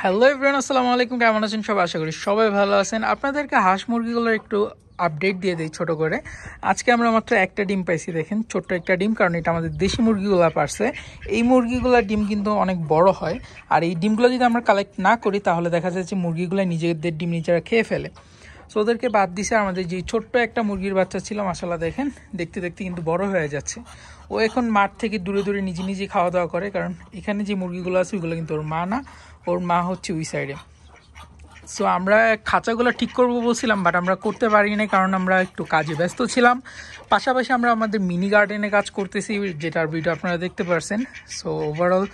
hello everyone আসসালামু আলাইকুম কেমন আছেন সব আশা করি সবাই ভালো আছেন আপনাদেরকে হাঁস মুরগিগুলোর একটু আপডেট দিয়ে দিই ছোট করে আজকে আমরা মাত্র একটা ডিম পাইছি দেখেন ছোট্ট একটা ডিম কারণ এটা আমাদের দেশি মুরগিগুলো পারছে এই মুরগিগুলোর ডিম কিন্তু অনেক বড় হয় আর এই ডিমগুলো যদি আমরা কালেক্ট না করি তাহলে দেখা যায় যে মুরগিগুলো নিজেদের ডিম নিজেরা খেয়ে ফেলে সো ওদেরকে বাদ দিছে আমাদের যে ছোট্ট একটা মুরগির বাচ্চা ছিল মাসাল্লাহ দেখেন দেখতে দেখতে কিন্তু বড় হয়ে যাচ্ছে ও এখন মাঠ থেকে দূরে দূরে নিজে নিজে খাওয়া দাওয়া করে কারণ এখানে যে মুরগিগুলো আছে ওইগুলো কিন্তু ওর মা না ওর মা হচ্ছে ওই সাইডে সো আমরা খাঁচাগুলো ঠিক করবো বলছিলাম বাট আমরা করতে পারি না কারণ আমরা একটু কাজে ব্যস্ত ছিলাম পাশাপাশি আমরা আমাদের মিনি গার্ডেনে কাজ করতেছি যেটার ভিডিও আপনারা দেখতে পারছেন সো ওভারঅল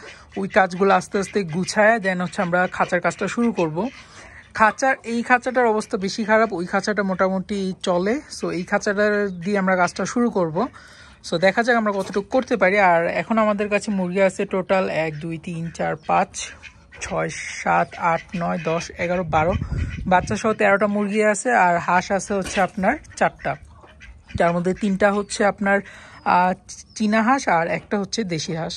ওই কাজগুলো আস্তে আস্তে গুছায় দেন হচ্ছে আমরা খাঁচার কাজটা শুরু করব খাঁচার এই খাঁচাটার অবস্থা বেশি খারাপ ওই খাঁচাটা মোটামুটি চলে সো এই খাঁচাটা দিয়ে আমরা কাজটা শুরু করব সো দেখা যাক আমরা কতটুকু করতে পারি আর এখন আমাদের কাছে মুরগি আছে টোটাল এক দুই তিন চার পাঁচ ছয় সাত আট নয় দশ এগারো বারো বাচ্চা সহ তেরোটা মুরগি আছে আর হাঁস আছে হচ্ছে আপনার চারটা যার মধ্যে তিনটা হচ্ছে আপনার চীনা হাঁস আর একটা হচ্ছে দেশি হাঁস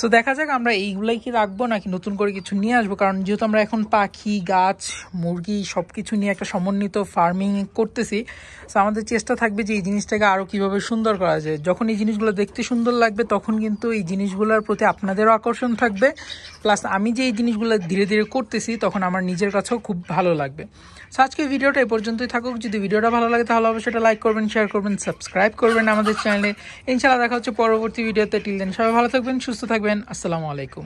সো দেখা যাক আমরা এইগুলাই কি রাখবো নাকি নতুন করে কিছু নিয়ে আসবো কারণ যেহেতু আমরা এখন পাখি গাছ মুরগি সব কিছু নিয়ে একটা সমন্বিত ফার্মিং করতেছি সো আমাদের চেষ্টা থাকবে যে এই জিনিসটাকে আরও কীভাবে সুন্দর করা যায় যখন এই জিনিসগুলো দেখতে সুন্দর লাগবে তখন কিন্তু এই জিনিসগুলোর প্রতি আপনাদেরও আকর্ষণ থাকবে প্লাস আমি যে এই জিনিসগুলো ধীরে ধীরে করতেছি তখন আমার নিজের কাছেও খুব ভালো লাগবে সো আজকে ভিডিওটা এ পর্যন্তই থাকুক যদি ভিডিওটা ভালো লাগে তাহলে অবশ্যই এটা লাইক করবেন শেয়ার করবেন সাবস্ক্রাইব করবেন আমাদের চ্যানেলে ইনশাআল্লাহ দেখা হচ্ছে পরবর্তী ভিডিওতে টিল দেন সবাই ভালো থাকবেন সুস্থ থাকবেন থাকবেন আসসালামু আলাইকুম